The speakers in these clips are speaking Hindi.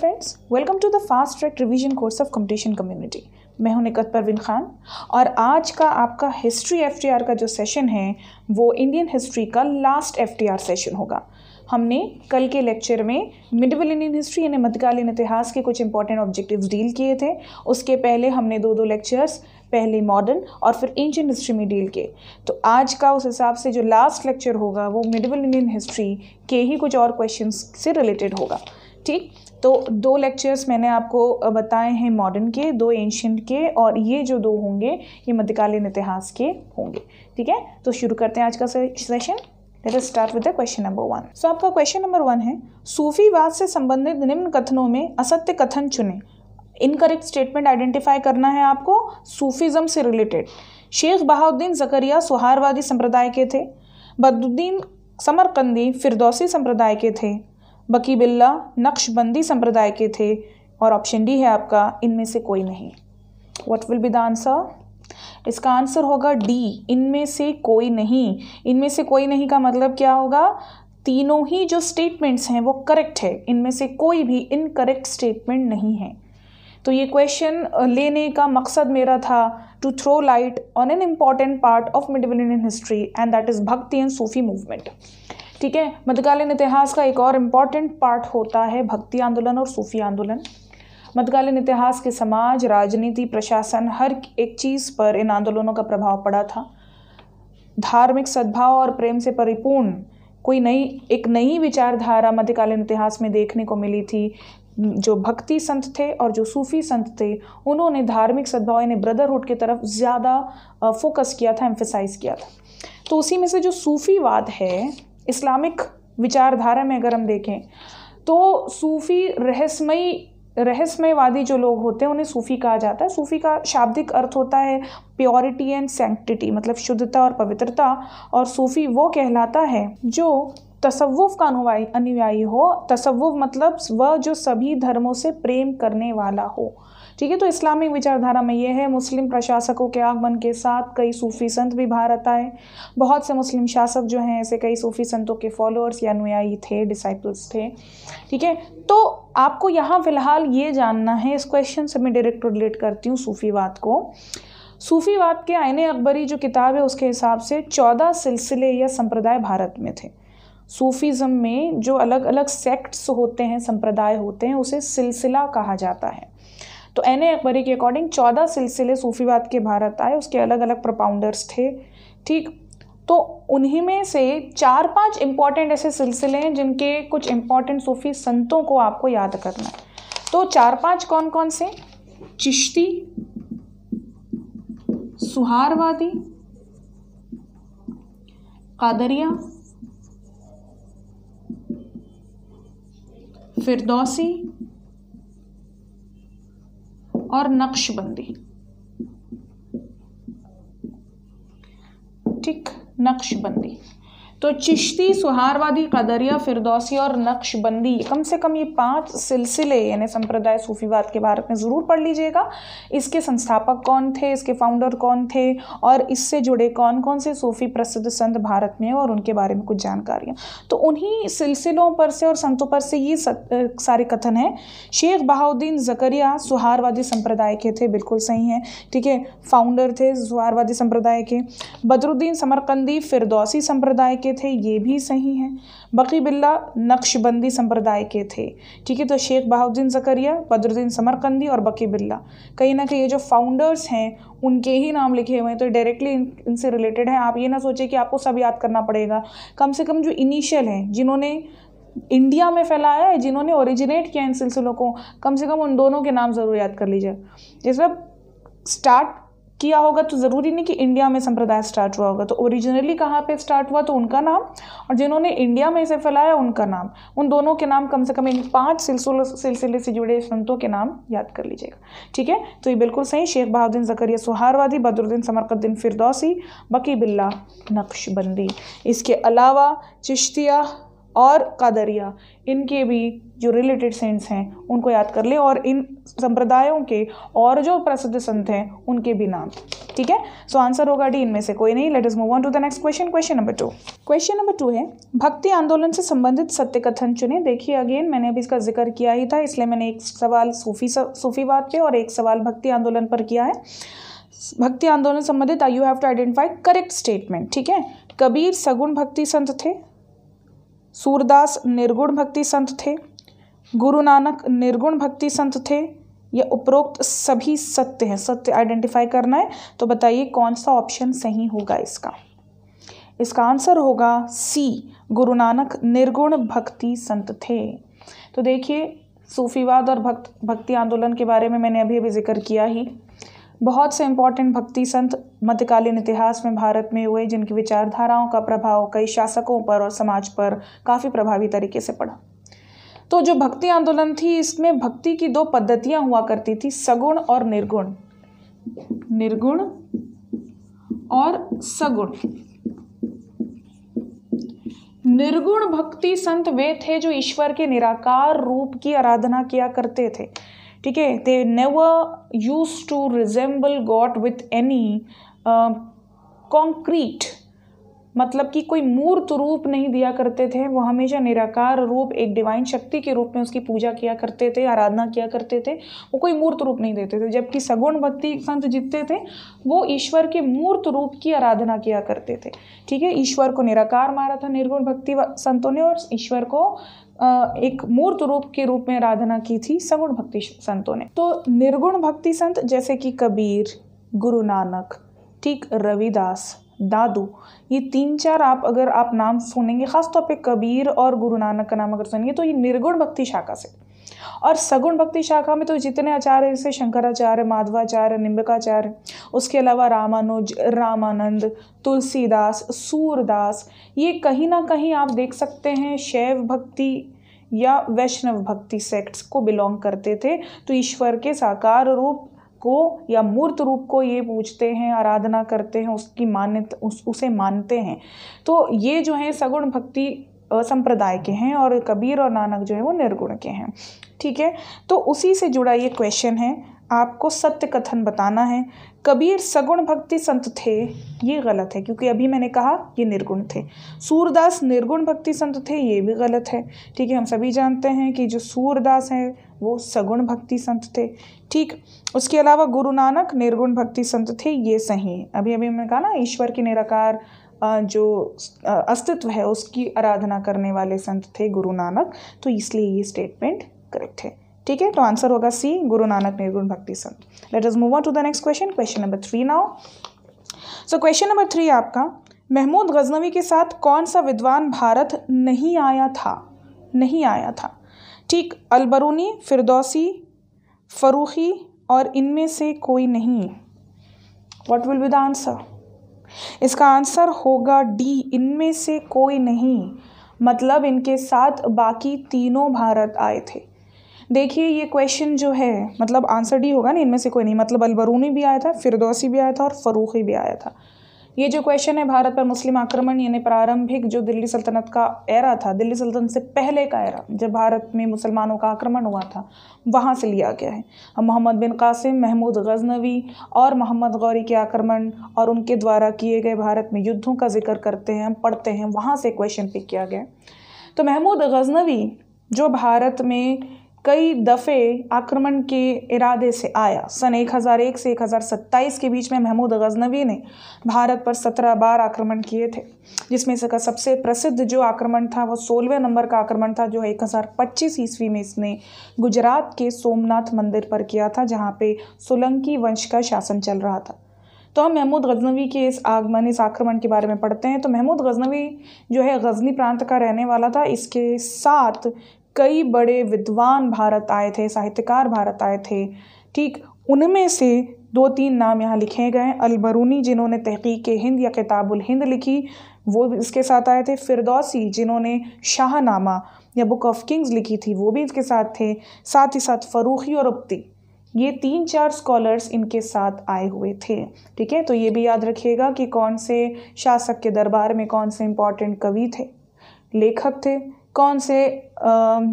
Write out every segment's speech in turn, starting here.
Friends welcome to the fast track revision course of competition community मैं हूं निकत परवीन खान और आज का आपका हिस्ट्री एफ का जो सेशन है वो इंडियन हिस्ट्री का लास्ट एफ सेशन होगा हमने कल के लेक्चर में मिडवल इंडियन हिस्ट्री यानी मध्यकालीन इतिहास के कुछ इंपॉर्टेंट ऑब्जेक्टिव्स डील किए थे उसके पहले हमने दो दो लेक्चर्स पहले मॉडर्न और फिर एंशियन हिस्ट्री में डील किए तो आज का उस हिसाब से जो लास्ट लेक्चर होगा वो मिडवल इंडियन हिस्ट्री के ही कुछ और क्वेश्चन से रिलेटेड होगा ठीक तो दो लेक्चर्स मैंने आपको बताए हैं मॉडर्न के दो एंशंट के और ये जो दो होंगे ये मध्यकालीन इतिहास के होंगे ठीक है तो शुरू करते हैं आज का session let us start with the question number one so आपका क्वेश्चन नंबर वन है सूफीवाद से संबंधित निम्न कथनों में असत्य कथन चुने इनकरेक्ट स्टेटमेंट आइडेंटिफाई करना है आपको सूफिज्म से रिलेटेड शेख बहाउद्दीन जकरिया सुहारवादी संप्रदाय के थे बदुद्दीन समरकंदी फिरदौसी संप्रदाय के थे बकी बिल्ला नक्शबंदी संप्रदाय के थे और ऑप्शन डी है आपका इनमें से कोई नहीं what will be the answer इसका आंसर होगा डी इनमें से कोई नहीं इनमें से कोई नहीं का मतलब क्या होगा तीनों ही जो स्टेटमेंट्स हैं वो करेक्ट है इनमें से कोई भी इनकरेक्ट स्टेटमेंट नहीं है तो ये क्वेश्चन लेने का मकसद मेरा था to throw light on an important part of middle Indian history and that is bhakti and Sufi movement ठीक है मध्यकालीन इतिहास का एक और इम्पॉर्टेंट पार्ट होता है भक्ति आंदोलन और सूफी आंदोलन मध्यकालीन इतिहास के समाज राजनीति प्रशासन हर एक चीज़ पर इन आंदोलनों का प्रभाव पड़ा था धार्मिक सद्भाव और प्रेम से परिपूर्ण कोई नई एक नई विचारधारा मध्यकालीन इतिहास में देखने को मिली थी जो भक्ति संत थे और जो सूफी संत थे उन्होंने धार्मिक सद्भाव यानी ब्रदरहुड की तरफ ज़्यादा फोकस किया था एम्फेसाइज किया था तो उसी में से जो सूफीवाद है इस्लामिक विचारधारा में अगर हम देखें तो सूफ़ी रहस्यमयी रहस्यमयवादी जो लोग होते हैं उन्हें सूफ़ी कहा जाता है सूफ़ी का शाब्दिक अर्थ होता है प्योरिटी एंड सेंटिटी मतलब शुद्धता और पवित्रता और सूफ़ी वो कहलाता है जो तसव्वुफ़ का अनुयायी अनुयायी हो तसव्वुफ़ मतलब वह जो सभी धर्मों से प्रेम करने वाला हो ठीक है तो इस्लामिक विचारधारा में यह है मुस्लिम प्रशासकों के आगमन के साथ कई सूफ़ी संत भी भारत आए बहुत से मुस्लिम शासक जो हैं ऐसे कई सूफ़ी संतों के फॉलोअर्स या अनुयायी थे डिसाइपल्स थे ठीक है तो आपको यहाँ फ़िलहाल ये जानना है इस क्वेश्चन से मैं डायरेक्ट रिलेट करती हूँ सूफ़ीवाद को सूफ़ीवाद के आयन अकबरी जो किताब है उसके हिसाब से चौदह सिलसिले या संप्रदाय भारत में थे सूफिज़म में जो अलग अलग सेक्ट्स होते हैं संप्रदाय होते हैं उसे सिलसिला कहा जाता है तो एन ए अकबरी के अकॉर्डिंग चौदह सिलसिले सूफीवाद के भारत आए उसके अलग अलग प्रपाउंडर्स थे ठीक तो उन्हीं में से चार पांच इम्पॉर्टेंट ऐसे सिलसिले हैं जिनके कुछ इम्पॉर्टेंट सूफी संतों को आपको याद करना है तो चार पांच कौन कौन से चिश्ती सुहारवादी कादरिया फिरदौसी और नक्शबंदी ठीक नक्शबंदी तो चिश्ती सुहारवादी कदरिया फिरदौसी और नक्शबंदी कम से कम ये पांच सिलसिले यानी संप्रदाय सूफीवाद के बारे में ज़रूर पढ़ लीजिएगा इसके संस्थापक कौन थे इसके फाउंडर कौन थे और इससे जुड़े कौन कौन से सूफी प्रसिद्ध संत भारत में और उनके बारे में कुछ जानकारियाँ तो उन्हीं सिलसिलों पर से और संतों पर से ये सारे कथन हैं शेख बहाउद्दीन जकरिया सुहारवादी संप्रदाय के थे बिल्कुल सही हैं ठीक है फाउंडर थे सुहारवादी संप्रदाय के बदरुद्दीन समरकंदी फिरदौसी संप्रदाय के के थे ये भी सही हैं बकी बिल्ला नक्शबंदी संप्रदाय के थे ठीक है तो शेख बहाउद्दीन जकरिया बदरुद्दीन समरकंदी और बकी बिल्ला कहीं ना कहीं ये जो फाउंडर्स हैं उनके ही नाम लिखे हुए हैं तो डायरेक्टली इनसे इन रिलेटेड हैं आप ये ना सोचें कि आपको सब याद करना पड़ेगा कम से कम जो इनिशियल हैं जिन्होंने इंडिया में फैलाया है जिन्होंने ओरिजिनेट किया इन सिलसिलों को कम से कम उन दोनों के नाम ज़रूर याद कर लीजिए जैसे स्टार्ट किया होगा तो ज़रूरी नहीं कि इंडिया में संप्रदाय स्टार्ट हुआ होगा तो ओरिजिनली कहाँ पे स्टार्ट हुआ तो उनका नाम और जिन्होंने इंडिया में इसे फैलाया उनका नाम उन दोनों के नाम कम से कम इन पाँच सिलसिलों सिलसिले से जुड़े संतों के नाम याद कर लीजिएगा ठीक है तो ये बिल्कुल सही शेख बहाद्दीन जकरिया सुहारवादी बदरुद्दीन समरकद्दीन फिरदौसी बकी बिल्ला नक्शबंदी इसके अलावा चिश्तिया और कादरिया इनके भी जो रिलेटेड सेंट्स हैं उनको याद कर ले और इन संप्रदायों के और जो प्रसिद्ध संत हैं उनके भी नाम ठीक है सो आंसर होगा डी इनमें से कोई नहीं let us move on to the next question question number two question number two है भक्ति आंदोलन से संबंधित सत्य कथन चुने देखिए अगेन मैंने अभी इसका जिक्र किया ही था इसलिए मैंने एक सवाल सूफी सूफीवाद पे और एक सवाल भक्ति आंदोलन पर किया है भक्ति आंदोलन संबंधित you have to identify correct statement ठीक है कबीर सगुण भक्ति संत थे सूरदास निर्गुण भक्ति संत थे गुरु नानक निर्गुण भक्ति संत थे ये उपरोक्त सभी सत्य हैं सत्य आइडेंटिफाई करना है तो बताइए कौन सा ऑप्शन सही होगा इसका इसका आंसर होगा सी गुरु नानक निर्गुण भक्ति संत थे तो देखिए सूफीवाद और भक्त भक्ति आंदोलन के बारे में मैंने अभी अभी जिक्र किया ही बहुत से इंपॉर्टेंट भक्ति संत मध्यकालीन इतिहास में भारत में हुए जिनकी विचारधाराओं का प्रभाव कई शासकों पर और समाज पर काफ़ी प्रभावी तरीके से पड़ा तो जो भक्ति आंदोलन थी इसमें भक्ति की दो पद्धतियाँ हुआ करती थी सगुण और निर्गुण निर्गुण और सगुण निर्गुण भक्ति संत वे थे जो ईश्वर के निराकार रूप की आराधना किया करते थे ठीक है they never use to resemble god with any concrete मतलब कि कोई मूर्त रूप नहीं दिया करते थे वो हमेशा निराकार रूप एक डिवाइन शक्ति के रूप में उसकी पूजा किया करते थे आराधना किया करते थे वो कोई मूर्त रूप नहीं देते थे जबकि सगुण भक्ति संत जितते थे वो ईश्वर के मूर्त रूप की आराधना किया करते थे ठीक है ईश्वर को निराकार मारा था निर्गुण भक्ति संतों ने और ईश्वर को एक मूर्त रूप के रूप में आराधना की थी सगुण भक्ति संतों ने तो निर्गुण भक्ति संत जैसे कि कबीर गुरु नानक ठीक रविदास दादू ये तीन चार आप अगर आप नाम सुनेंगे खासतौर पे कबीर और गुरु नानक का नाम अगर सुनेंगे तो ये निर्गुण भक्ति शाखा से और सगुण भक्ति शाखा में तो जितने आचार्य जैसे शंकराचार्य माधवाचार्य निम्बकाचार्य उसके अलावा रामानुज रामानंद तुलसीदास सूरदास ये कहीं ना कहीं आप देख सकते हैं शैव भक्ति या वैष्णव भक्ति सेक्ट्स को बिलोंग करते थे तो ईश्वर के साकार रूप को या मूर्त रूप को ये पूछते हैं आराधना करते हैं उसकी मान्यता उस उसे मानते हैं तो ये जो है सगुण भक्ति संप्रदाय के हैं और कबीर और नानक जो है वो निर्गुण के हैं ठीक है तो उसी से जुड़ा ये क्वेश्चन है आपको सत्य कथन बताना है कबीर सगुण भक्ति संत थे ये गलत है क्योंकि अभी मैंने कहा ये निर्गुण थे सूरदास निर्गुण भक्ति संत थे ये भी गलत है ठीक है हम सभी जानते हैं कि जो सूरदास हैं वो सगुण भक्ति संत थे ठीक उसके अलावा गुरु नानक निर्गुण भक्ति संत थे ये सही है अभी अभी मैंने कहा ना ईश्वर के निराकार जो अस्तित्व है उसकी आराधना करने वाले संत थे गुरु नानक तो इसलिए ये स्टेटमेंट करेक्ट है ठीक है तो आंसर होगा सी गुरु नानक निर्गुण भक्ति संत let us move on to the next question question number three now so question number three आपका महमूद गजनवी के साथ कौन सा विद्वान भारत नहीं आया था नहीं आया था ठीक अलबरूनी फिरदौसी फरूखी और इनमें से कोई नहीं what will be the answer इसका आंसर होगा डी इनमें से कोई नहीं मतलब इनके साथ बाकी तीनों भारत आए थे देखिए ये क्वेश्चन जो है मतलब आंसर डी होगा ना इनमें से कोई नहीं मतलब अलबरूनी भी आया था फिरदौसी भी आया था और फ़रूखी भी आया था ये जो क्वेश्चन है भारत पर मुस्लिम आक्रमण यानी प्रारंभिक जो दिल्ली सल्तनत का एरा था दिल्ली सल्तनत से पहले का एरा जब भारत में मुसलमानों का आक्रमण हुआ था वहाँ से लिया गया है हम मोहम्मद बिन कासिम महमूद गजनवी और मोहम्मद गौरी के आक्रमण और उनके द्वारा किए गए भारत में युद्धों का जिक्र करते हैं हम पढ़ते हैं वहाँ से क्वेश्चन पिक किया गया तो महमूद गजनवी जो भारत में कई दफ़े आक्रमण के इरादे से आया सन 1001 से 1027 के बीच में महमूद गजनवी ने भारत पर 17 बार आक्रमण किए थे जिसमें से का सबसे प्रसिद्ध जो आक्रमण था वो सोलहवें नंबर का आक्रमण था जो 1025 ईस्वी में इसने गुजरात के सोमनाथ मंदिर पर किया था जहाँ पे सोलंकी वंश का शासन चल रहा था तो हम महमूद गजनवी के इस आगमन इस आक्रमण के बारे में पढ़ते हैं तो महमूद गजनवी जो है गजनी प्रांत का रहने वाला था इसके साथ कई बड़े विद्वान भारत आए थे साहित्यकार भारत आए थे ठीक उनमें से दो तीन नाम यहाँ लिखे गए हैं अलबरूनी जिन्होंने तहकीक हिंद या किताबुल हिंद लिखी वो इसके साथ आए थे फिरदौसी जिन्होंने शाहनामा या बुक ऑफ किंग्स लिखी थी वो भी इसके साथ थे साथ ही साथ फ़रूखी और उपती ये तीन चार स्कॉलर्स इनके साथ आए हुए थे ठीक है तो ये भी याद रखिएगा कि कौन से शासक के दरबार में कौन से इम्पॉर्टेंट कवि थे लेखक थे कौन से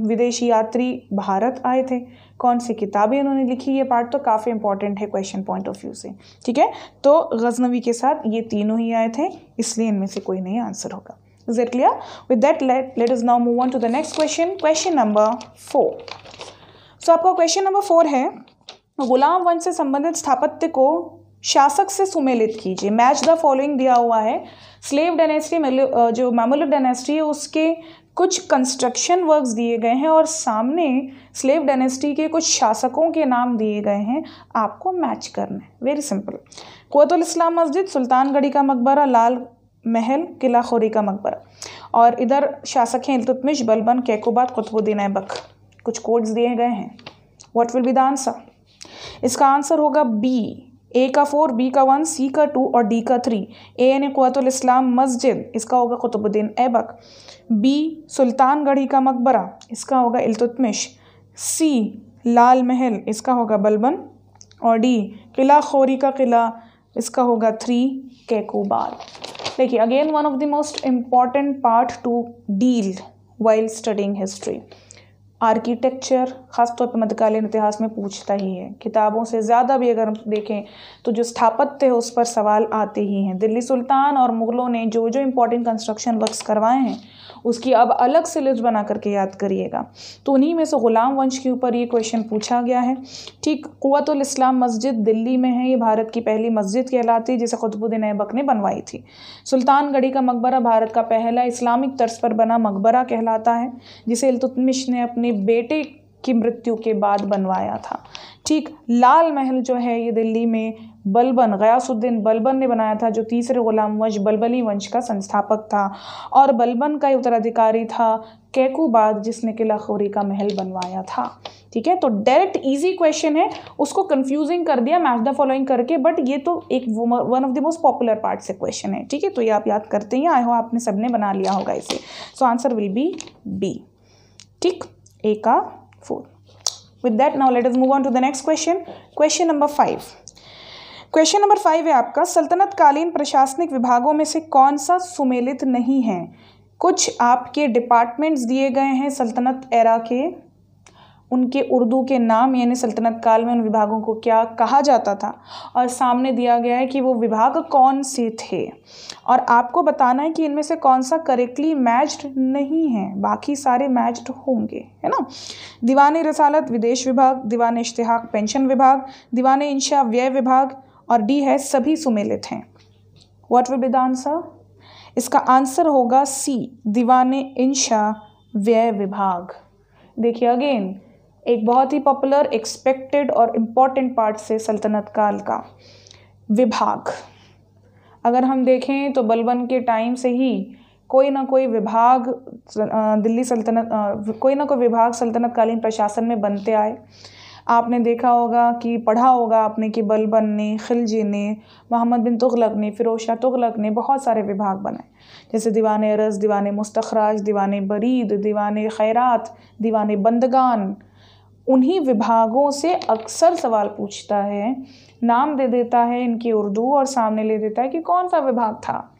विदेशी यात्री भारत आए थे कौन सी किताबें उन्होंने लिखी ये पार्ट तो काफ़ी इंपॉर्टेंट है क्वेश्चन पॉइंट ऑफ व्यू से ठीक है तो गजनवी के साथ ये तीनों ही आए थे इसलिए इनमें से कोई नहीं आंसर होगा is it clear with that let let us now move on to the next question question number four so आपका क्वेश्चन नंबर फोर है गुलाम वंश से संबंधित स्थापत्य को शासक से सुमेलित कीजिए मैच द फॉलोइंग दिया हुआ है स्लेव डायनेस्टी जो मामलुक डायनेस्टी है उसके कुछ कंस्ट्रक्शन वर्क्स दिए गए हैं और सामने स्लेव डायनेस्टी के कुछ शासकों के नाम दिए गए हैं आपको मैच करना है वेरी सिंपल कोतुल इस्लाम मस्जिद सुल्तानगढ़ी का मकबरा लाल महल किला खोरी का मकबरा और इधर शासक हैं इलतुतमिश बलबन कैकोबाद कुतुबुद्दीन ऐबक कुछ कोड्स दिए गए हैं what will be the answer इसका आंसर होगा बी ए का फोर बी का वन सी का टू और डी का थ्री ए कुतुल इस्लाम मस्जिद इसका होगा कुतुबुद्दीन ऐबक बी सुल्तानगढ़ी का मकबरा इसका होगा इल्तुतमिश सी लाल महल इसका होगा बलबन और डी किला खोरी का किला इसका होगा थ्री कैकोबाल देखिए again one of the most important part to deal while studying history architecture ख़ास तौर पर मध्यकालीन इतिहास में पूछता ही है किताबों से ज़्यादा भी अगर हम देखें तो जो स्थापत्य है उस पर सवाल आते ही हैं दिल्ली सुल्तान और मुग़लों ने जो जो इम्पोर्टेंट कंस्ट्रक्शन वर्क्स करवाए हैं उसकी अब अलग से लिस्ट बना करके याद करिएगा तो उन्हीं में से ग़ुलाम वंश के ऊपर ये क्वेश्चन पूछा गया है ठीक कुतुल इस्लाम मस्जिद दिल्ली में है ये भारत की पहली मस्जिद कहलाती है जिसे खुतबुद्दीन ऐबक ने बनवाई थी सुल्तानगढ़ी का मकबरा भारत का पहला इस्लामिक तर्ज पर बना मकबरा कहलाता है जिसे अलतुतमिश ने अपने बेटे की मृत्यु के बाद बनवाया था ठीक लाल महल जो है ये दिल्ली में बलबन गयासुद्दीन बलबन ने बनाया था जो तीसरे गुलाम वंश बलबली वंश का संस्थापक था और बलबन का ही उत्तराधिकारी था कैकूबाद जिसने किला खोरी का महल बनवाया था ठीक है तो डायरेक्ट इजी क्वेश्चन है उसको कंफ्यूजिंग कर दिया मैच द फॉलोइंग करके बट ये तो एक one of the most popular part से क्वेश्चन है ठीक है तो ये आप याद करते हैं आई हो आपने सबने बना लिया होगा इसे so answer will be B ठीक ए का four. with that now let us move on to the next question question number five. Question number five है आपका सल्तनत कालीन प्रशासनिक विभागों में से कौन सा सुमेलित नहीं है कुछ आपके डिपार्टमेंट्स दिए गए हैं सल्तनत एरा के उनके उर्दू के नाम यानी सल्तनत काल में उन विभागों को क्या कहा जाता था और सामने दिया गया है कि वो विभाग कौन से थे और आपको बताना है कि इनमें से कौन सा करेक्टली मैच्ड नहीं है बाकी सारे मैच्ड होंगे है ना दीवान रसालत विदेश विभाग दीवान इश्तहाक पेंशन विभाग दीवान इंशा व्यय विभाग और डी है सभी सुमेलित हैं what will be the answer इसका आंसर होगा सी दीवान इंशा व्यय विभाग देखिए अगेन एक बहुत ही पॉपुलर एक्सपेक्टेड और इम्पॉर्टेंट पार्ट से सल्तनत काल का विभाग अगर हम देखें तो बलबन के टाइम से ही कोई ना कोई विभाग दिल्ली सल्तनत कोई ना कोई विभाग सल्तनतकालीन प्रशासन में बनते आए आपने देखा होगा कि पढ़ा होगा आपने कि बलबन ने खिलजी ने मोहम्मद बिन तुगलक ने फिरोज शाह तुगलक ने बहुत सारे विभाग बनाए जैसे दीवान रस दीवान मुस्तखराज दीवान बरीद दीवान खैरात दीवान बंदगान उन्हीं विभागों से अक्सर सवाल पूछता है नाम दे देता है इनकी उर्दू और सामने ले देता है कि कौन सा विभाग था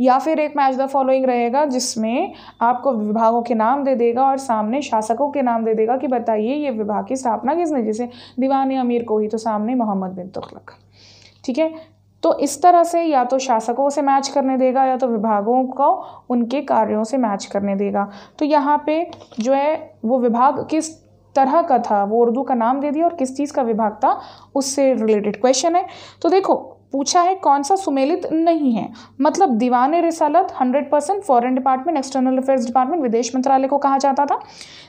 या फिर एक मैच द फॉलोइंग रहेगा जिसमें आपको विभागों के नाम दे देगा और सामने शासकों के नाम दे देगा कि बताइए ये विभाग की स्थापना किसने जैसे दीवान अमीर को ही तो सामने मोहम्मद बिन तुखलक ठीक है तो इस तरह से या तो शासकों से मैच करने देगा या तो विभागों को उनके कार्यों से मैच करने देगा तो यहाँ पे जो है वो विभाग किस तरह का था वो उर्दू का नाम दे दिया और किस चीज़ का विभाग था उससे रिलेटेड क्वेश्चन है तो देखो पूछा है कौन सा सुमेलित नहीं है मतलब दीवान रिसालत 100 percent foreign department external affairs department विदेश मंत्रालय को कहा जाता था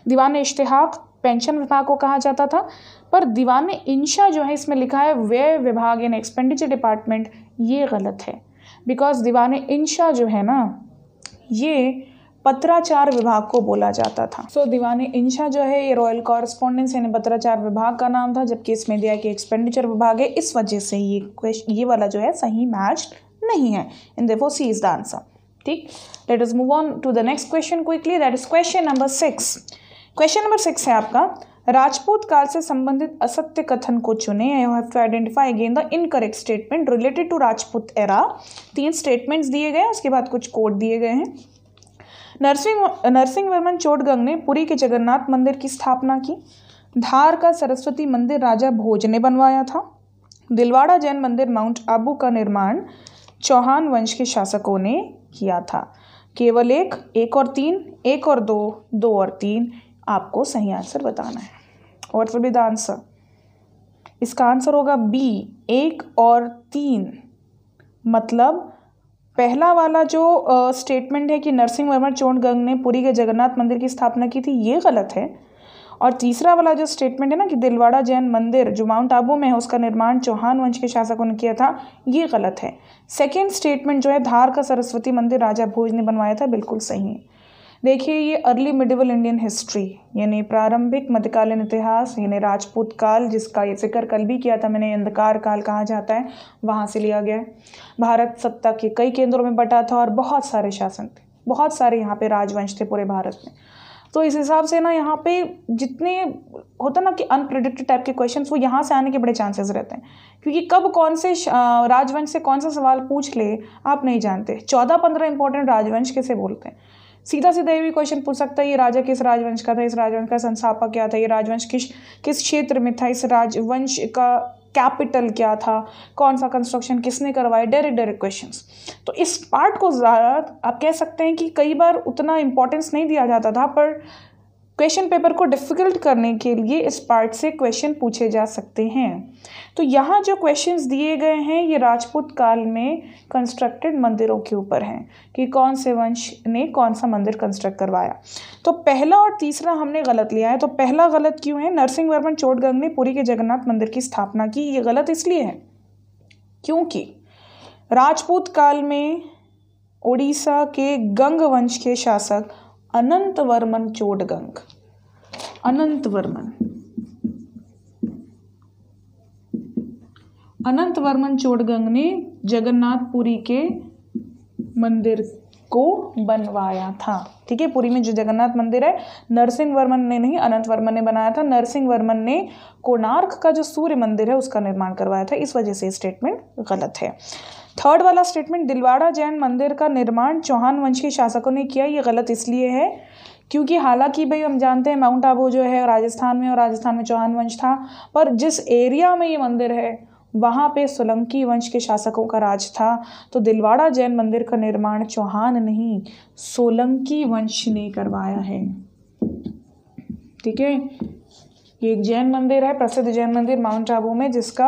दीवान इश्तहाक पेंशन विभाग को कहा जाता था पर दीवान इंशा जो है इसमें लिखा है व्यय विभाग इन एक्सपेंडिचर डिपार्टमेंट ये गलत है बिकॉज दीवान इंशा जो है ना ये पत्राचार विभाग को बोला जाता था सो so, दीवाने इंशा जो है ये रॉयल कॉरस्पॉन्डेंस यानी पत्राचार विभाग का नाम था जबकि इसमें दिया कि एक्सपेंडिचर विभाग है इस वजह से ये क्वेश्चन ये वाला जो है सही मैच नहीं है इन देफो सी इज द आंसर ठीक let us move on to the next question quickly that is question number six question number six है आपका राजपूत काल से संबंधित असत्य कथन को चुने you have to identify again the incorrect statement related to Rajput era तीन स्टेटमेंट्स दिए गए उसके बाद कुछ कोड दिए गए हैं नरसिंह नरसिंह वर्मन चोटगंग ने पुरी के जगन्नाथ मंदिर की स्थापना की धार का सरस्वती मंदिर राजा भोज ने बनवाया था दिलवाड़ा जैन मंदिर माउंट आबू का निर्माण चौहान वंश के शासकों ने किया था केवल एक एक और तीन एक और दो दो और तीन आपको सही आंसर बताना है और फिर द आंसर इसका आंसर होगा बी एक और तीन मतलब पहला वाला जो स्टेटमेंट है कि नरसिंह वर्मा चोणगंग ने पुरी के जगन्नाथ मंदिर की स्थापना की थी ये गलत है और तीसरा वाला जो स्टेटमेंट है ना कि दिलवाड़ा जैन मंदिर जो माउंट आबू में है उसका निर्माण चौहान वंश के शासकों ने किया था ये गलत है सेकेंड स्टेटमेंट जो है धार का सरस्वती मंदिर राजा भोज ने बनवाया था बिल्कुल सही है देखिए ये अर्ली मिडिवल इंडियन हिस्ट्री यानी प्रारंभिक मध्यकालीन इतिहास यानी राजपूत काल जिसका ये जिक्र कल भी किया था मैंने अंधकार काल कहा जाता है वहाँ से लिया गया है भारत सत्ता के कई केंद्रों में बटा था और बहुत सारे शासन थे बहुत सारे यहाँ पे राजवंश थे पूरे भारत में तो इस हिसाब से ना यहाँ पे जितने होता ना कि अनप्रिडिक्टेड टाइप के क्वेश्चन वो यहाँ से आने के बड़े चांसेस रहते हैं क्योंकि कब कौन से राजवंश से कौन सा सवाल पूछ ले आप नहीं जानते चौदह पंद्रह इंपॉर्टेंट राजवंश कैसे बोलते हैं सीधा सीधा ये भी क्वेश्चन पूछ सकता है ये राजा किस राजवंश का था इस राजवंश का संस्थापक क्या था ये राजवंश किस किस क्षेत्र में था इस राजवंश का कैपिटल क्या था कौन सा कंस्ट्रक्शन किसने करवाया डायरेक्ट डायरेक्ट क्वेश्चन तो इस पार्ट को ज़्यादा आप कह सकते हैं कि कई बार उतना इम्पोर्टेंस नहीं दिया जाता था पर क्वेश्चन पेपर को डिफ़िकल्ट करने के लिए इस पार्ट से क्वेश्चन पूछे जा सकते हैं तो यहाँ जो क्वेश्चंस दिए गए हैं ये राजपूत काल में कंस्ट्रक्टेड मंदिरों के ऊपर हैं कि कौन से वंश ने कौन सा मंदिर कंस्ट्रक्ट करवाया तो पहला और तीसरा हमने गलत लिया है तो पहला गलत क्यों है नरसिंह वर्मन चोटगंग ने पुरी के जगन्नाथ मंदिर की स्थापना की ये गलत इसलिए है क्योंकि राजपूत काल में उड़ीसा के गंग वंश के शासक अनंत वर्मन चोडगंग अनंत वर्मन चोडगंग ने जगन्नाथपुरी के मंदिर को बनवाया था ठीक है पुरी में जो जगन्नाथ मंदिर है नरसिंह वर्मन ने नहीं अनंत वर्मन ने बनाया था नरसिंह वर्मन ने कोणार्क का जो सूर्य मंदिर है उसका निर्माण करवाया था इस वजह से स्टेटमेंट गलत है थर्ड वाला स्टेटमेंट दिलवाड़ा जैन मंदिर का निर्माण चौहान वंश के शासकों ने किया ये गलत इसलिए है क्योंकि हालांकि भाई हम जानते हैं माउंट आबू जो है राजस्थान में और राजस्थान में चौहान वंश था पर जिस एरिया में ये मंदिर है वहाँ पे सोलंकी वंश के शासकों का राज था तो दिलवाड़ा जैन मंदिर का निर्माण चौहान नहीं सोलंकी वंश ने करवाया है ठीक है ये एक जैन मंदिर है प्रसिद्ध जैन मंदिर माउंट आबू में जिसका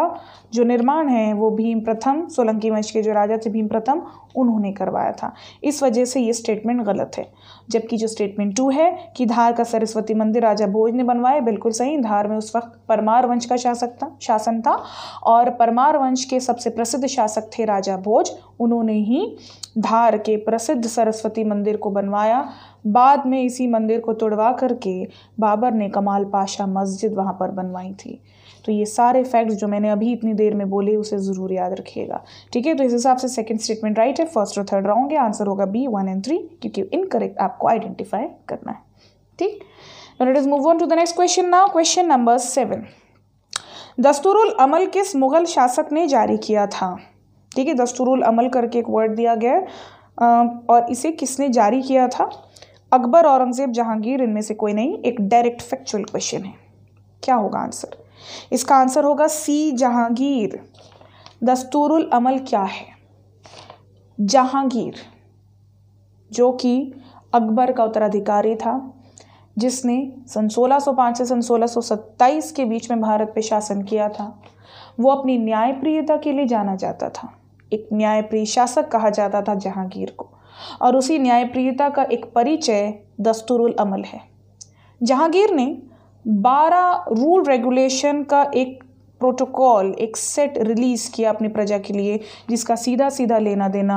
जो निर्माण है वो भीम प्रथम सोलंकी वंश के जो राजा थे भीम प्रथम उन्होंने करवाया था इस वजह से ये स्टेटमेंट गलत है जबकि जो स्टेटमेंट टू है कि धार का सरस्वती मंदिर राजा भोज ने बनवाया बिल्कुल सही धार में उस वक्त परमार वंश का शासक था शासन था और परमार वंश के सबसे प्रसिद्ध शासक थे राजा भोज उन्होंने ही धार के प्रसिद्ध सरस्वती मंदिर को बनवाया बाद में इसी मंदिर को तोड़वा करके बाबर ने कमाल पाशा मस्जिद वहाँ पर बनवाई थी तो ये सारे फैक्ट्स जो मैंने अभी इतनी देर में बोले उसे ज़रूर याद रखिएगा ठीक है तो इस हिसाब से सेकंड स्टेटमेंट राइट है फर्स्ट और थर्ड रॉन्ग आंसर होगा बी वन एंड थ्री क्योंकि इनकरेक्ट आपको आइडेंटिफाई करना है ठीक it is move on to the next question now question number seven Dasturul Amal किस मुग़ल शासक ने जारी किया था ठीक है दस्तूरुल अमल करके एक वर्ड दिया गया और इसे किसने जारी किया था अकबर औरंगज़ेब जहांगीर इनमें से कोई नहीं एक डायरेक्ट फैक्चुअल क्वेश्चन है क्या होगा आंसर इसका आंसर होगा सी जहांगीर दस्तूरुल अमल क्या है जहांगीर जो कि अकबर का उत्तराधिकारी था जिसने सन 1605 से सन 1627 के बीच में भारत पर शासन किया था वो अपनी न्यायप्रियता के लिए जाना जाता था एक न्यायप्रिय शासक कहा जाता था जहांगीर को और उसी न्यायप्रियता का एक परिचय दस्तूरुल अमल है जहांगीर ने बारह रूल रेगुलेशन का एक प्रोटोकॉल एक सेट रिलीज़ किया अपनी प्रजा के लिए जिसका सीधा सीधा लेना देना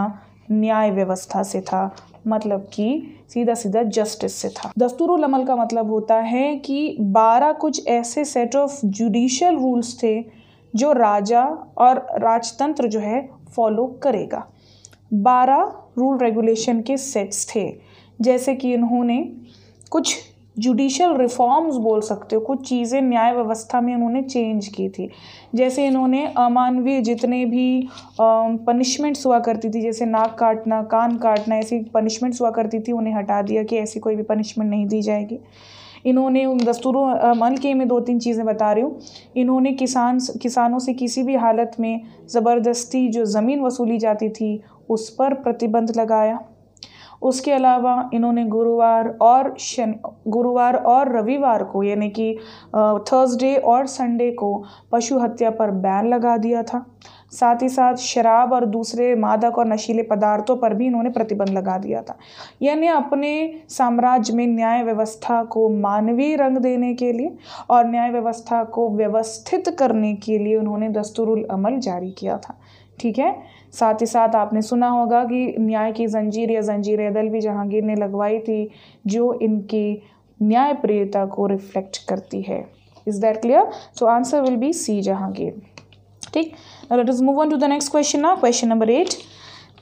न्याय व्यवस्था से था मतलब कि सीधा सीधा जस्टिस से था दस्तूरुल अमल का मतलब होता है कि बारह कुछ ऐसे सेट ऑफ जुडिशल रूल्स थे जो राजा और राजतंत्र जो है फॉलो करेगा बारह रूल रेगुलेशन के सेट्स थे जैसे कि इन्होंने कुछ जुडिशल रिफॉर्म्स बोल सकते हो कुछ चीज़ें न्याय व्यवस्था में उन्होंने चेंज की थी जैसे इन्होंने अमानवीय जितने भी पनिशमेंट्स हुआ करती थी जैसे नाक काटना कान काटना ऐसी पनिशमेंट्स हुआ करती थी उन्हें हटा दिया कि ऐसी कोई भी पनिशमेंट नहीं दी जाएगी इन्होंने उन दस्तूरों अमल के मैं दो तीन चीज़ें बता रही हूँ इन्होंने किसान किसानों से किसी भी हालत में ज़बरदस्ती जो ज़मीन वसूली जाती थी उस पर प्रतिबंध लगाया उसके अलावा इन्होंने गुरुवार और शन गुरुवार और रविवार को यानी कि थर्सडे और संडे को पशु हत्या पर बैन लगा दिया था साथ ही साथ शराब और दूसरे मादक और नशीले पदार्थों पर भी इन्होंने प्रतिबंध लगा दिया था यानी अपने साम्राज्य में न्याय व्यवस्था को मानवीय रंग देने के लिए और न्याय व्यवस्था को व्यवस्थित करने के लिए उन्होंने दस्तूरुल अमल जारी किया था ठीक है साथ ही साथ आपने सुना होगा कि न्याय की जंजीर या जंजीर अदल भी जहांगीर ने लगवाई थी जो इनकी न्याय प्रियता को रिफ्लेक्ट करती है is that clear so answer will be C Jahangir ठीक let us move on to the next question ना क्वेश्चन नंबर एट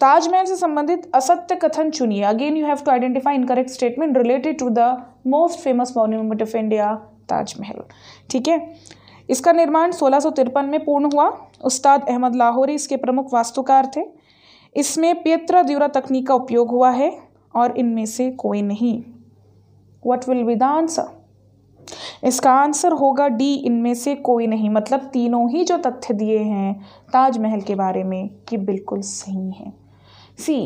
ताजमहल से संबंधित असत्य कथन चुनिए again you have to identify incorrect statement related to the most famous monument of India Taj Mahal ठीक है इसका निर्माण सोलह में पूर्ण हुआ उस्ताद अहमद लाहौरी इसके प्रमुख वास्तुकार थे इसमें पेत्रा द्यूरा तकनीक का उपयोग हुआ है और इनमें से कोई नहीं what will be the answer इसका आंसर होगा डी इनमें से कोई नहीं मतलब तीनों ही जो तथ्य दिए हैं ताजमहल के बारे में कि बिल्कुल सही हैं C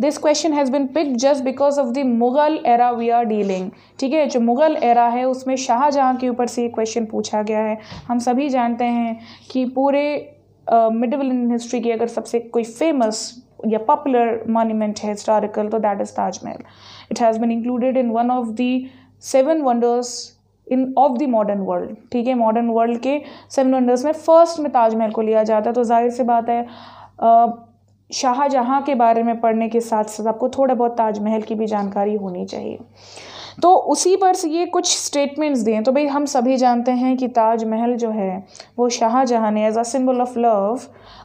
this question has been pick just because of the Mughal era we are dealing ठीक है जो मुगल एरा है उसमें शाहजहाँ के ऊपर से ये क्वेश्चन पूछा गया है हम सभी जानते हैं कि पूरे मिडिल इंडियन हिस्ट्री की अगर सबसे कोई फेमस या पॉपुलर मॉन्यूमेंट है हिस्टोरिकल तो that is Taj Mahal it has been included in one of the seven wonders in of the modern world ठीक है मॉडर्न वर्ल्ड के सेवन वंडर्स में फर्स्ट में ताजमहल को लिया जाता है तो जाहिर सी बात है uh, शाहजहाँ के बारे में पढ़ने के साथ साथ आपको थोड़ा बहुत ताजमहल की भी जानकारी होनी चाहिए तो उसी पर से ये कुछ स्टेटमेंट्स दिए तो भाई हम सभी जानते हैं कि ताजमहल जो है वो शाहजहाँ ने as a symbol of love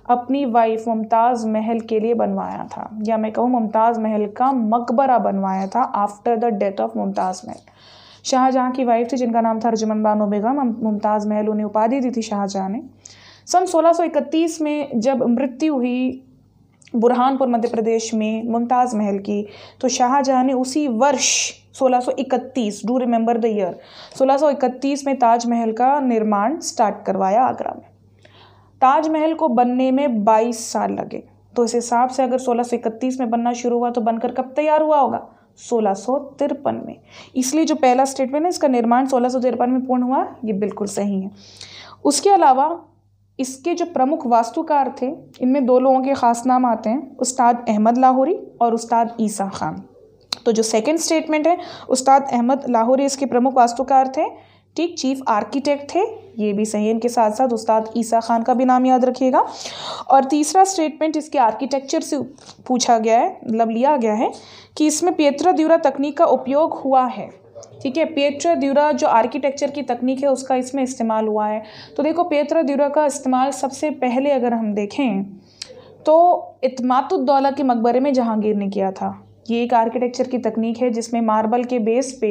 अपनी वाइफ मुमताज़ महल के लिए बनवाया था या मैं कहूँ मुमताज़ महल का मकबरा बनवाया था after the death of Mumtaz Mahal Shah Jahan की वाइफ थी जिनका नाम था अर्जुमन बानो बेगम मुमताज़ महल उन्हें उपाधि दी थी शाहजहाँ ने सन 1631 में जब मृत्यु हुई बुरहानपुर मध्य प्रदेश में मुमताज़ महल की तो शाहजहाँ ने उसी वर्ष 1631 डू रिमेंबर द ईयर 1631 में ताजमहल का निर्माण स्टार्ट करवाया आगरा में ताजमहल को बनने में 22 साल लगे तो इस हिसाब से अगर 1631 में बनना शुरू हुआ तो बनकर कब तैयार हुआ होगा सोलह में इसलिए जो पहला स्टेटमेंट है इसका निर्माण सोलह में पूर्ण हुआ ये बिल्कुल सही है उसके अलावा इसके जो प्रमुख वास्तुकार थे इनमें दो लोगों के ख़ास नाम आते हैं उस्ताद अहमद लाहौरी और उस्ताद ईसा खान तो जो सेकंड स्टेटमेंट है उस्ताद अहमद लाहौरी इसके प्रमुख वास्तुकार थे ठीक चीफ आर्किटेक्ट थे ये भी सही इनके साथ साथ उस्ताद ईसा खान का भी नाम याद रखिएगा और तीसरा स्टेटमेंट इसके आर्किटेक्चर से पूछा गया है मतलब लिया गया है कि इसमें पेत्रा द्यूरा तकनीक का उपयोग हुआ है ठीक है पेट्रा द्यूरा जो आर्किटेक्चर की तकनीक है उसका इसमें इस्तेमाल हुआ है तो देखो पेट्रा द्यूरा का इस्तेमाल सबसे पहले अगर हम देखें तो इतमातुद्दौला के मकबरे में जहांगीर ने किया था ये एक आर्किटेक्चर की तकनीक है जिसमें मार्बल के बेस पे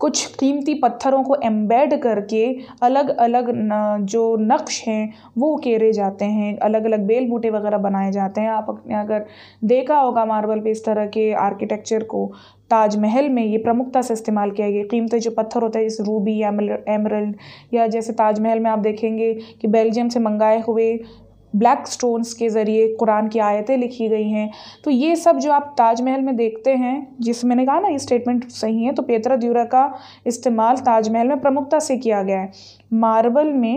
कुछ कीमती पत्थरों को एम्बेड करके अलग अलग न, जो नक्श हैं वो उकेरे जाते हैं अलग अलग बेल बूटे वगैरह बनाए जाते हैं आप अपने अगर देखा होगा मार्बल पे इस तरह के आर्किटेक्चर को ताजमहल में ये प्रमुखता से इस्तेमाल किया गया कीमती जो पत्थर होता है जैसे रूबी एमरल्ड या जैसे ताजमहल में आप देखेंगे कि बेल्जियम से मंगाए हुए ब्लैक स्टोन्स के ज़रिए कुरान की आयतें लिखी गई हैं तो ये सब जो आप ताजमहल में देखते हैं जिस मैंने कहा ना ये स्टेटमेंट सही है तो पेतरा द्यूरा का इस्तेमाल ताजमहल में प्रमुखता से किया गया है मार्बल में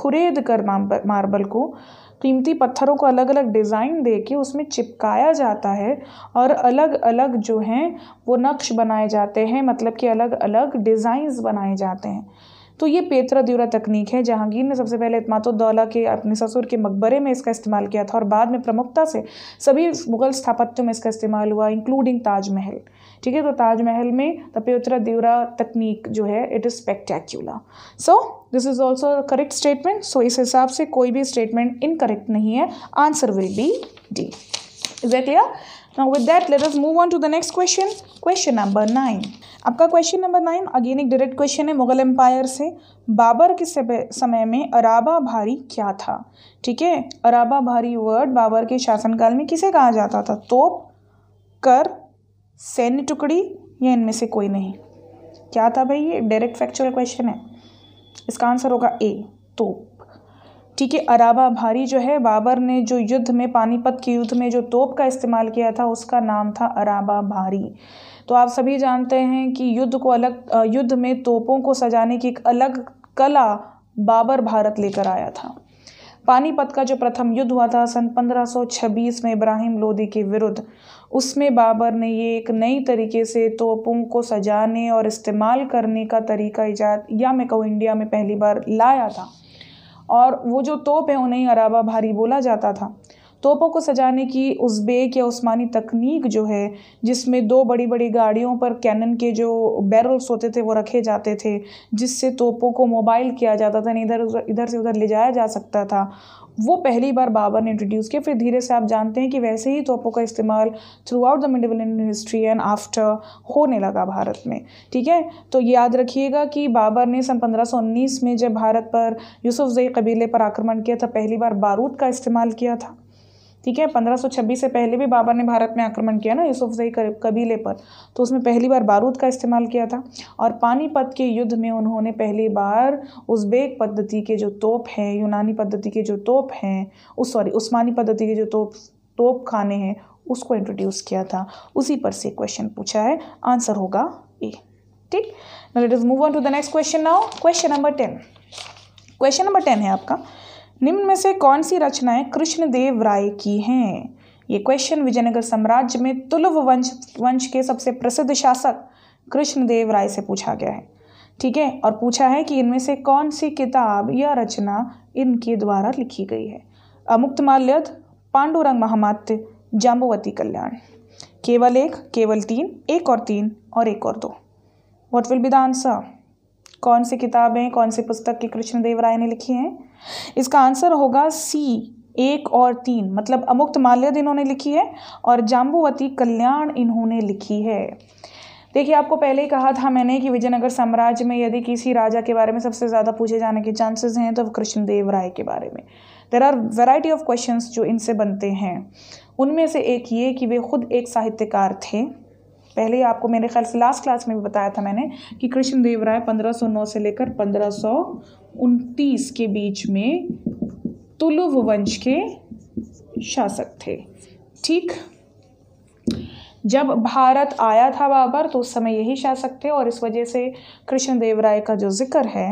खुरेद कर मार्बल को कीमती पत्थरों को अलग अलग डिज़ाइन दे के उसमें चिपकाया जाता है और अलग अलग जो हैं वो नक्श बनाए जाते हैं मतलब कि अलग अलग डिज़ाइंस बनाए जाते हैं तो ये पेतरा द्यूरा तकनीक है जहांगीर ने सबसे पहले इतमातुद्दौला के अपने ससुर के मकबरे में इसका इस्तेमाल किया था और बाद में प्रमुखता से सभी मुगल स्थापत्यों में इसका इस्तेमाल हुआ इंक्लूडिंग ताजमहल ठीक है तो ताजमहल में द पेचरा देवरा तकनीक जो है it is spectacular so this is also correct statement so इस हिसाब से कोई भी स्टेटमेंट इनकरेक्ट नहीं है answer will be D is a clear now with that, let us move on to the next question question number nine आपका क्वेश्चन नंबर नाइन अगेन एक डायरेक्ट क्वेश्चन है मुगल एम्पायर से बाबर के समय में अराबा भारी क्या था ठीक है अराबा भारी वर्ड बाबर के शासनकाल में किसे कहा जाता था तोप कर सैन्य टुकड़ी या इनमें से कोई नहीं क्या था भाई ये डायरेक्ट फैक्चुअल क्वेश्चन है इसका आंसर होगा ए तोप ठीक है अराबा भारी जो है बाबर ने जो युद्ध में पानीपत के युद्ध में जो तोप का इस्तेमाल किया था उसका नाम था अराबा भारी तो आप सभी जानते हैं कि युद्ध को अलग युद्ध में तोपों को सजाने की एक अलग कला बाबर भारत लेकर आया था पानीपत का जो प्रथम युद्ध हुआ था सन 1526 में इब्राहिम लोदी के विरुद्ध उसमें बाबर ने ये एक नई तरीके से तोपों को सजाने और इस्तेमाल करने का तरीका ईजाद या मैं कहूँ इंडिया में पहली बार लाया था और वो जो तोप है उन्हें अराबा भारी बोला जाता था तोपों को सजाने की उज़्बेक या उस्मानी तकनीक जो है जिसमें दो बड़ी बड़ी गाड़ियों पर कैनन के जो बैरल्स होते थे वो रखे जाते थे जिससे तोपों को मोबाइल किया जाता था इधर उधर इधर से उधर ले जाया जा सकता था वो पहली बार बाबर ने इंट्रोड्यूस किया फिर धीरे से आप जानते हैं कि वैसे ही तोपों का इस्तेमाल throughout the medieval Indian history and after होने लगा भारत में ठीक है तो याद रखिएगा कि बाबर ने सन पंद्रह में जब भारत पर यूसुफ जई कबीले पर आक्रमण किया था पहली बार बारूद का इस्तेमाल किया था ठीक है 1526 से पहले भी बाबर ने भारत में आक्रमण किया ना यूसुफजई कबीले पर तो उसमें पहली बार बारूद का इस्तेमाल किया था और पानीपत के युद्ध में उन्होंने पहली बार उज़्बेक पद्धति के जो तोप हैं यूनानी पद्धति के जो तोप हैं उस सॉरी उस्मानी पद्धति के जो तोप तोप खाने हैं उसको इंट्रोड्यूस किया था उसी पर से क्वेश्चन पूछा है आंसर होगा ए ठीक let us move on to the next question now question number ten question number ten है आपका निम्न में से कौन सी रचनाएं कृष्णदेव राय की हैं ये क्वेश्चन विजयनगर साम्राज्य में तुलव वंश वंश के सबसे प्रसिद्ध शासक कृष्णदेव राय से पूछा गया है ठीक है और पूछा है कि इनमें से कौन सी किताब या रचना इनके द्वारा लिखी गई है अमुक्त माल्यद पांडुरंग महामात्य जाम्बुवती कल्याण केवल एक केवल तीन एक और तीन और एक और दो what will be the answer कौन सी किताबें कौन सी पुस्तक की कृष्णदेव राय ने लिखी हैं इसका आंसर होगा सी एक और तीन मतलब अमुक्त माल्यद इन्होंने लिखी है और जाम्बुवती कल्याण इन्होंने लिखी है देखिए आपको पहले ही कहा था मैंने कि विजयनगर साम्राज्य में यदि किसी राजा के बारे में सबसे ज़्यादा पूछे जाने के चांसेस हैं तो कृष्णदेव राय के बारे में there are variety of question जो इनसे बनते हैं उनमें से एक ये कि वे खुद एक साहित्यकार थे पहले ही आपको मेरे ख्याल से लास्ट क्लास में भी बताया था मैंने कि कृष्ण देव राय पंद्रह से लेकर पंद्रह के बीच में तुलुव वंश के शासक थे ठीक जब भारत आया था बाबर तो उस समय यही शासक थे और इस वजह से कृष्णदेव राय का जो जिक्र है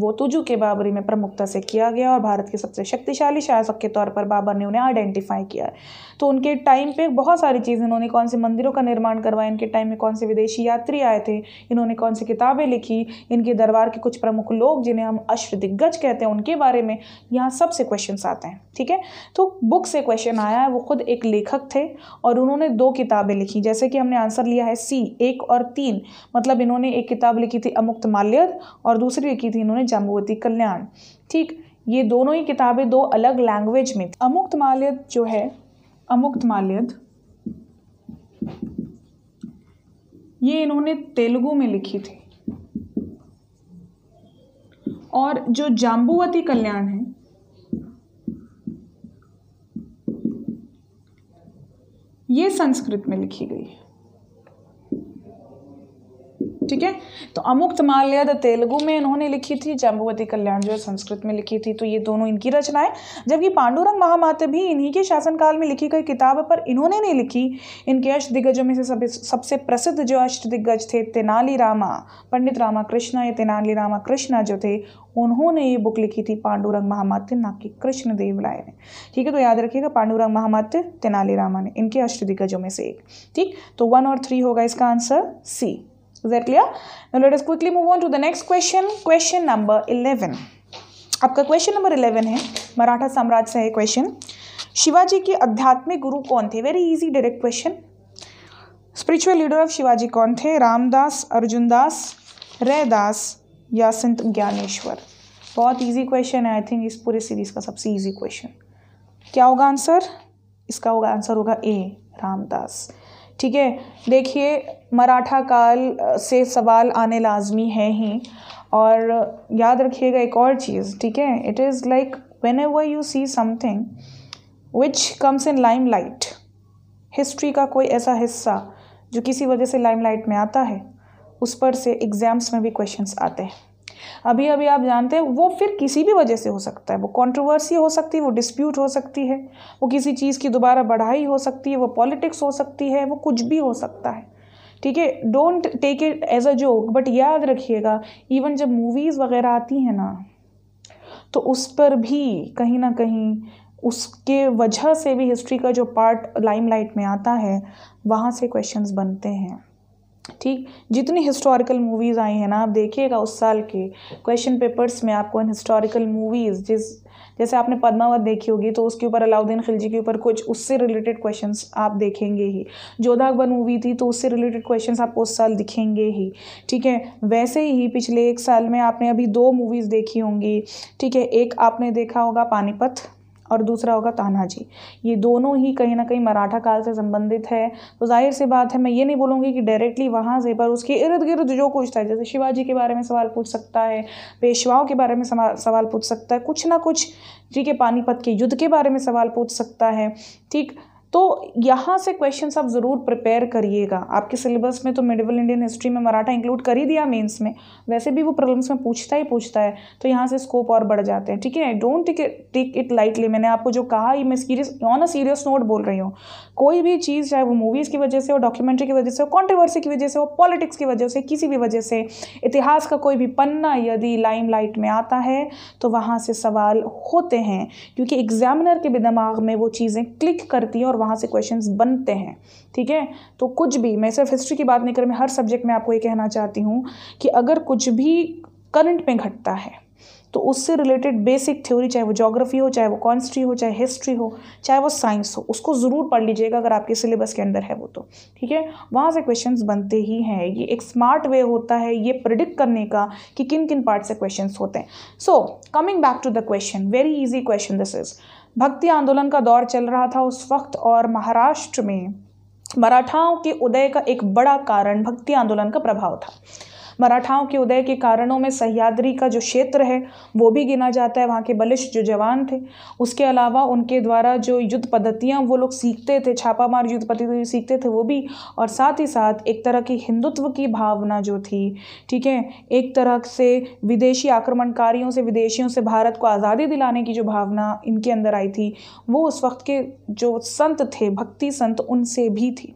वो तुजू के बाबरी में प्रमुखता से किया गया और भारत के सबसे शक्तिशाली शासक के तौर पर बाबर ने उन्हें आइडेंटिफाई किया तो उनके टाइम पे बहुत सारी चीज़ें इन्होंने कौन से मंदिरों का निर्माण करवाया इनके टाइम में कौन से विदेशी यात्री आए थे इन्होंने कौन सी किताबें लिखी इनके दरबार के कुछ प्रमुख लोग जिन्हें हम अश्व दिग्गज कहते हैं उनके बारे में यहाँ सबसे क्वेश्चन आते हैं ठीक है तो बुक से क्वेश्चन आया है वो खुद एक लेखक थे और उन्होंने दो किताबें लिखी जैसे कि हमने आंसर लिया है सी एक और तीन मतलब इन्होंने एक किताब लिखी थी अमुक्त माल्यद और दूसरी लिखी थी इन्होंने जम्बुवती कल्याण ठीक ये दोनों ही किताबें दो अलग लैंग्वेज में थी अमुक्त माल्यद जो है अमुक्त माल्यद ये इन्होंने तेलुगु में लिखी थी और जो जाम्बुवती कल्याण है ये संस्कृत में लिखी गई है ठीक है तो अमुक्त माल्याद तेलुगु में इन्होंने लिखी थी जाम्बुवती कल्याण जो है संस्कृत में लिखी थी तो ये दोनों इनकी रचना है जबकि पांडुरंग महामाते भी इन्हीं के शासनकाल में लिखी गई किताब पर इन्होंने नहीं लिखी इनके अष्ट दिग्गजों में से सबसे प्रसिद्ध जो अष्ट दिग्गज थे तेनाली रामा पंडित रामाकृष्णा या तेनाली कृष्णा जो थे उन्होंने ये बुक लिखी थी पांडुरंग महामात्य ना कि कृष्ण राय ने ठीक है तो याद रखिएगा पांडुरंग महामात्य तेनाली रामा ने इनके अष्ट दिग्गजों में से एक ठीक तो वन और थ्री होगा इसका answer C Is that clear? Now let us quickly move on to the next question. Question number 11. आपका क्वेश्चन नंबर 11 है मराठा साम्राज्य से है क्वेश्चन शिवाजी के आध्यात्मिक गुरु कौन थे very easy direct question spiritual leader of Shivaji कौन थे रामदास अर्जुनदास रैदास या संत ज्ञानेश्वर बहुत इजी क्वेश्चन है आई थिंक इस पूरे सीरीज का सबसे इजी क्वेश्चन क्या होगा आंसर इसका होगा आंसर होगा ए रामदास ठीक है देखिए मराठा काल से सवाल आने लाजमी है ही और याद रखिएगा एक और चीज़ ठीक है it is like whenever you see something which comes in limelight history का कोई ऐसा हिस्सा जो किसी वजह से लाइम लाइट में आता है उस पर से एग्ज़ाम्स में भी क्वेश्चंस आते हैं अभी अभी आप जानते हैं वो फिर किसी भी वजह से हो सकता है वो कंट्रोवर्सी हो सकती है वो डिस्प्यूट हो सकती है वो किसी चीज़ की दोबारा बढ़ाई हो सकती है वो पॉलिटिक्स हो सकती है वो कुछ भी हो सकता है ठीक है don't take it as a joke but याद रखिएगा इवन जब मूवीज़ वगैरह आती हैं ना तो उस पर भी कहीं ना कहीं उसके वजह से भी हिस्ट्री का जो पार्ट लाइमलाइट में आता है वहाँ से क्वेश्चंस बनते हैं ठीक जितनी हिस्टोरिकल मूवीज़ आई हैं ना आप देखिएगा उस साल के क्वेश्चन पेपर्स में आपको इन हिस्टोरिकल मूवीज़ जिस जैसे आपने पद्मावत देखी होगी तो उसके ऊपर अलाउद्दीन खिलजी के ऊपर कुछ उससे रिलेटेड क्वेश्चन आप देखेंगे ही जोधा अकबर मूवी थी तो उससे रिलेटेड क्वेश्चन आपको उस साल दिखेंगे ही ठीक है वैसे ही पिछले एक साल में आपने अभी दो मूवीज़ देखी होंगी ठीक है एक आपने देखा होगा पानीपत और दूसरा होगा तानाजी ये दोनों ही कहीं ना कहीं मराठा काल से संबंधित है तो जाहिर सी बात है मैं ये नहीं बोलूँगी कि डायरेक्टली वहाँ से पर उसके इर्द गिर्द जो कुछ था जैसे शिवाजी के बारे में सवाल पूछ सकता है पेशवाओं के बारे में सवाल पूछ सकता है कुछ ना कुछ ठीक है पानीपत के युद्ध के बारे में सवाल पूछ सकता है ठीक तो यहाँ से क्वेश्चंस आप ज़रूर प्रिपेयर करिएगा आपके सिलेबस में तो मिडिवल इंडियन हिस्ट्री में मराठा इंक्लूड कर ही दिया मेंस में वैसे भी वो प्रॉब्लम्स में पूछता ही पूछता है तो यहाँ से स्कोप और बढ़ जाते हैं ठीक है don't take take it lightly मैंने आपको जो कहा ही मैं serious on a serious note बोल रही हूँ कोई भी चीज़ चाहे वो मूवीज़ की वजह से हो डॉक्यूमेंट्री की वजह से हो कॉन्ट्रोवर्सी की वजह से हो पॉलिटिक्स की वजह से किसी भी वजह से इतिहास का कोई भी पन्ना यदि लाइम लाइट में आता है तो वहाँ से सवाल होते हैं क्योंकि एग्जामिनर के दिमाग में वो चीज़ें क्लिक करती हैं और वहाँ से क्वेश्चन बनते हैं ठीक है तो कुछ भी मैं सिर्फ हिस्ट्री की बात नहीं कर मैं हर सब्जेक्ट में आपको ये कहना चाहती हूँ कि अगर कुछ भी करंट में घटता है तो उससे रिलेटेड बेसिक थ्योरी चाहे वो जोग्राफी हो चाहे वो कॉन्स्ट्री हो चाहे हिस्ट्री हो चाहे वो साइंस हो उसको ज़रूर पढ़ लीजिएगा अगर आपके सिलेबस के अंदर है वो तो ठीक है वहाँ से क्वेश्चन बनते ही हैं ये एक स्मार्ट वे होता है ये प्रिडिक्ट करने का कि किन किन पार्ट से क्वेश्चन होते हैं so coming back to the question very easy question this is Bhakti आंदोलन का दौर चल रहा था उस वक्त और महाराष्ट्र में मराठाओं के उदय का एक बड़ा कारण भक्ति आंदोलन का प्रभाव था मराठाओं के उदय के कारणों में सह्याद्री का जो क्षेत्र है वो भी गिना जाता है वहाँ के बलिष्ठ जो जवान थे उसके अलावा उनके द्वारा जो युद्ध पद्धतियाँ वो लोग सीखते थे छापामार युद्ध पद्धति सीखते थे वो भी और साथ ही साथ एक तरह की हिंदुत्व की भावना जो थी ठीक है एक तरह से विदेशी आक्रमणकारियों से विदेशियों से भारत को आज़ादी दिलाने की जो भावना इनके अंदर आई थी वो उस वक्त के जो संत थे भक्ति संत उनसे भी थी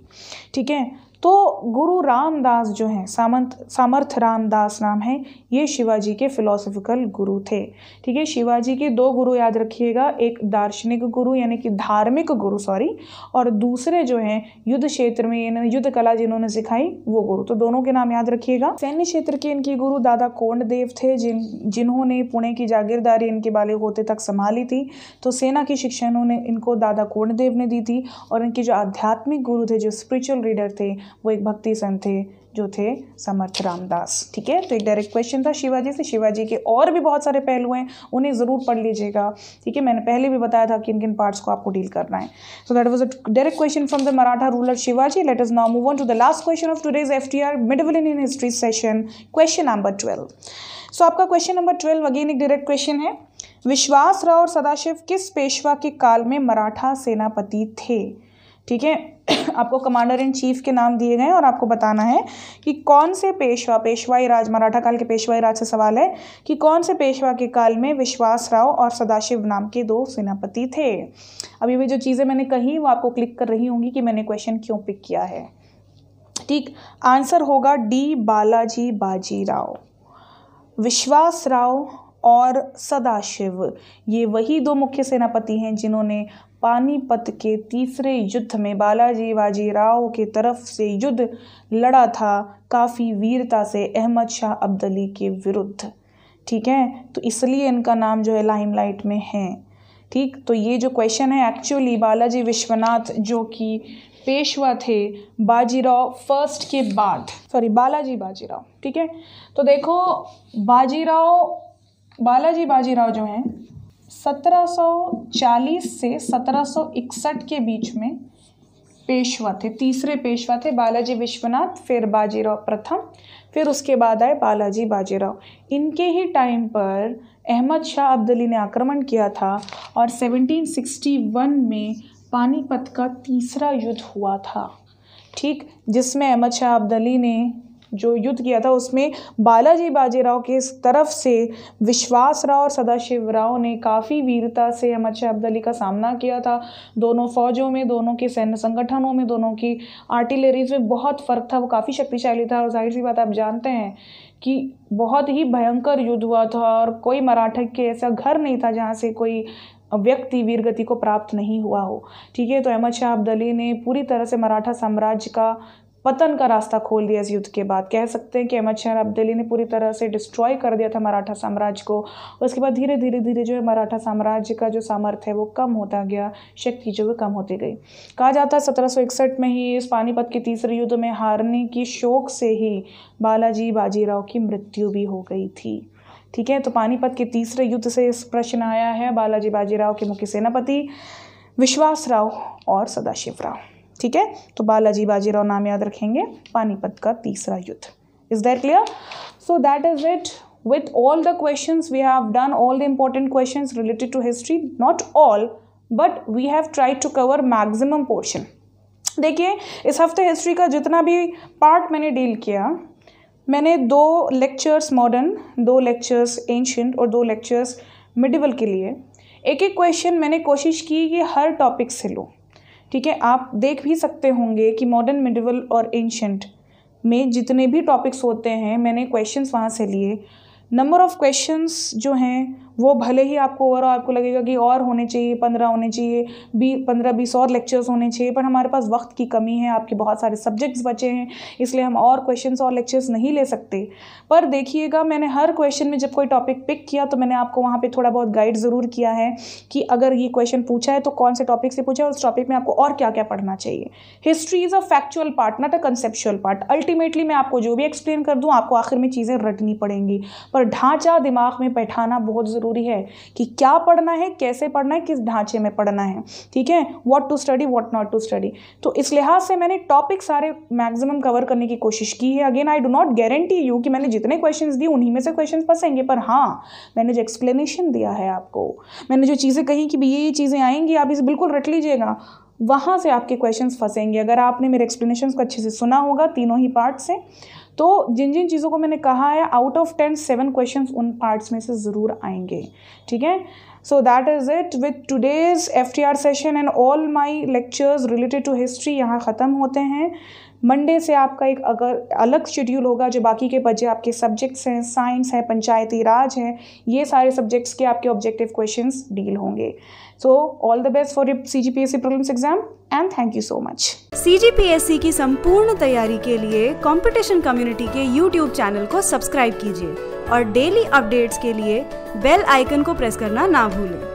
ठीक है तो गुरु रामदास जो हैं सामंत सामर्थ रामदास नाम है ये शिवाजी के फिलोसफिकल गुरु थे ठीक है शिवाजी के दो गुरु याद रखिएगा एक दार्शनिक गुरु यानी कि धार्मिक गुरु सॉरी और दूसरे जो हैं युद्ध क्षेत्र में इन्होंने युद्ध कला जिन्होंने सिखाई वो गुरु तो दोनों के नाम याद रखिएगा सैन्य क्षेत्र के इनके गुरु दादा कोंड देव थे जिन जिन्होंने पुणे की जागीरदारी इनके बाले होते तक संभाली थी तो सेना की शिक्षा इन्होंने इनको दादा कोंडदेव ने दी थी और इनके जो आध्यात्मिक गुरु थे जो स्पिरिचुअल रीडर थे वो एक भक्ति संत थे जो थे समर्थ रामदास ठीक है तो एक डायरेक्ट क्वेश्चन था शिवाजी से शिवाजी के और भी बहुत सारे पहलू हैं उन्हें ज़रूर पढ़ लीजिएगा ठीक है मैंने पहले भी बताया था कि इन किन पार्ट्स को आपको डील करना है so that was a direct question from the Maratha ruler Shivaji let us now move on to the last question of today's F T R medieval Indian history session question number twelve so आपका क्वेश्चन नंबर ट्वेल्व अगेन एक डायरेक्ट क्वेश्चन है विश्वास राव और सदाशिव किस पेशवा के काल में मराठा सेनापति थे ठीक है आपको कमांडर इन चीफ के नाम दिए गए हैं और आपको बताना है कि कौन से पेशवा पेशवाई राज मराठा काल के पेशवाई राज से सवाल है कि कौन से पेशवा के काल में विश्वास राव और सदाशिव नाम के दो सेनापति थे अभी भी जो चीज़ें मैंने कही वो आपको क्लिक कर रही होंगी कि मैंने क्वेश्चन क्यों पिक किया है ठीक आंसर होगा डी बालाजी बाजीराव विश्वास राव और सदाशिव ये वही दो मुख्य सेनापति हैं जिन्होंने पानीपत के तीसरे युद्ध में बालाजी बाजीराव के तरफ से युद्ध लड़ा था काफ़ी वीरता से अहमद शाह अब्दली के विरुद्ध ठीक है तो इसलिए इनका नाम जो है लाइमलाइट में है ठीक तो ये जो क्वेश्चन है एक्चुअली बालाजी विश्वनाथ जो कि पेशवा थे बाजीराव फर्स्ट के बाद सॉरी बालाजी बाजीराव ठीक है तो देखो बाजीराव बालाजी बाजीराव जो हैं 1740 से 1761 के बीच में पेशवा थे तीसरे पेशवा थे बालाजी विश्वनाथ फिर बाजीराव प्रथम फिर उसके बाद आए बालाजी बाजीराव इनके ही टाइम पर अहमद शाह अब्दली ने आक्रमण किया था और 1761 में पानीपत का तीसरा युद्ध हुआ था ठीक जिसमें अहमद शाह अब्दली ने जो युद्ध किया था उसमें बालाजी बाजीराव के तरफ से विश्वास राव और सदाशिव राव ने काफ़ी वीरता से अहमद शाह अब्दली का सामना किया था दोनों फौजों में दोनों के सैन्य संगठनों में दोनों की आर्टिलरीज में बहुत फ़र्क था वो काफ़ी शक्तिशाली था और जाहिर सी बात आप जानते हैं कि बहुत ही भयंकर युद्ध हुआ था और कोई मराठा के ऐसा घर नहीं था जहाँ से कोई व्यक्ति वीरगति को प्राप्त नहीं हुआ हो ठीक है तो अहमद शाह अब्दली ने पूरी तरह से मराठा साम्राज्य का पतन का रास्ता खोल दिया इस युद्ध के बाद कह सकते हैं कि अहमद शाह अब्दली ने पूरी तरह से डिस्ट्रॉय कर दिया था मराठा साम्राज्य को उसके बाद धीरे धीरे धीरे जो है मराठा साम्राज्य का जो सामर्थ्य है वो कम होता गया शक्ति जो है कम होती गई कहा जाता है सत्रह में ही इस पानीपत के तीसरे युद्ध में हारने की शोक से ही बालाजी बाजीराव की मृत्यु भी हो गई थी ठीक है तो पानीपत के तीसरे युद्ध से इस प्रश्न आया है बालाजी बाजीराव के मुख्य सेनापति विश्वास राव और सदाशिव राव ठीक है तो बालाजी बाजीराव नाम याद रखेंगे पानीपत का तीसरा युद्ध is that clear so that is it with all the question we have done all the important question related to history not all but we have try to cover maximum portion देखिए इस हफ्ते हिस्ट्री का जितना भी पार्ट मैंने डील किया मैंने दो लेक्चर्स मॉडर्न दो लेक्चर्स एंशंट और दो लेक्चर्स मिडिवल के लिए एक एक क्वेश्चन मैंने कोशिश की कि हर टॉपिक से लूँ ठीक है आप देख भी सकते होंगे कि मॉडर्न मिडिवल और एंशंट में जितने भी टॉपिक्स होते हैं मैंने क्वेश्चंस वहाँ से लिए नंबर ऑफ़ क्वेश्चंस जो हैं वो भले ही आपको ओवरऑल आपको लगेगा कि और होने चाहिए पंद्रह होने चाहिए बी पंद्रह बीस और लेक्चर्स होने चाहिए पर हमारे पास वक्त की कमी है आपके बहुत सारे सब्जेक्ट्स बचे हैं इसलिए हम और क्वेश्चन और लेक्चर्स नहीं ले सकते पर देखिएगा मैंने हर क्वेश्चन में जब कोई टॉपिक पिक किया तो मैंने आपको वहाँ पर थोड़ा बहुत गाइड ज़रूर किया है कि अगर ये क्वेश्चन पूछा है तो कौन से टॉपिक से पूछा है उस टॉपिक में आपको और क्या क्या पढ़ना चाहिए history is a factual part not a conceptual part ultimately मैं आपको जो भी एक्सप्लेन कर दूँ आपको आखिर में चीज़ें रटनी पड़ेंगी पर ढांचा दिमाग में बैठाना बहुत ज़रूरी है कि क्या पढ़ना है कैसे पढ़ना है किस ढांचे में पढ़ना है ठीक है what to study what not to study तो इस लिहाज से मैंने टॉपिक सारे मैक्सिमम कवर करने की कोशिश की है again I do not guarantee you कि मैंने जितने क्वेश्चन दिए उन्हीं में से क्वेश्चन फंसेंगे पर हाँ मैंने जो एक्सप्लेनेशन दिया है आपको मैंने जो चीज़ें कही कि ये ये चीज़ें आएंगी आप इसे बिल्कुल रट लीजिएगा वहाँ से आपके क्वेश्चंस फंसेंगे अगर आपने मेरे एक्सप्लेनेशन को अच्छे से सुना होगा तीनों ही पार्ट से तो जिन जिन चीज़ों को मैंने कहा है out of ten seven question उन पार्ट्स में से ज़रूर आएंगे ठीक है so that is it with today's F T R session and all my lectures related to history यहाँ ख़त्म होते हैं मंडे से आपका एक अगर अलग शेड्यूल होगा जो बाकी के बचे आपके सब्जेक्ट्स हैं साइंस हैं पंचायती राज हैं ये सारे सब्जेक्ट्स के आपके ऑब्जेक्टिव क्वेश्चन डील होंगे so all the best for C G P S C problem exam and thank you so much C G P S C की संपूर्ण तैयारी के लिए कॉम्पिटिशन कम्युनिटी के यूट्यूब चैनल को सब्सक्राइब कीजिए और डेली अपडेट्स के लिए बेल आइकन को प्रेस करना ना भूलें